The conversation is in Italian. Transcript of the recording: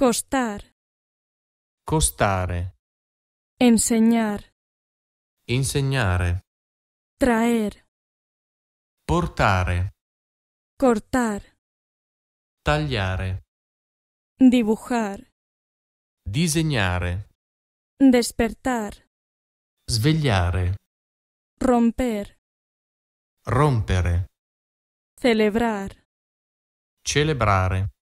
Costar. Costare. Enseñar. Insegnare. Traer. Portare. Cortar. Tagliare. Dibujar. Disegnare. Despertar. Svegliare. Romper. Rompere. Celebrar. Celebrare.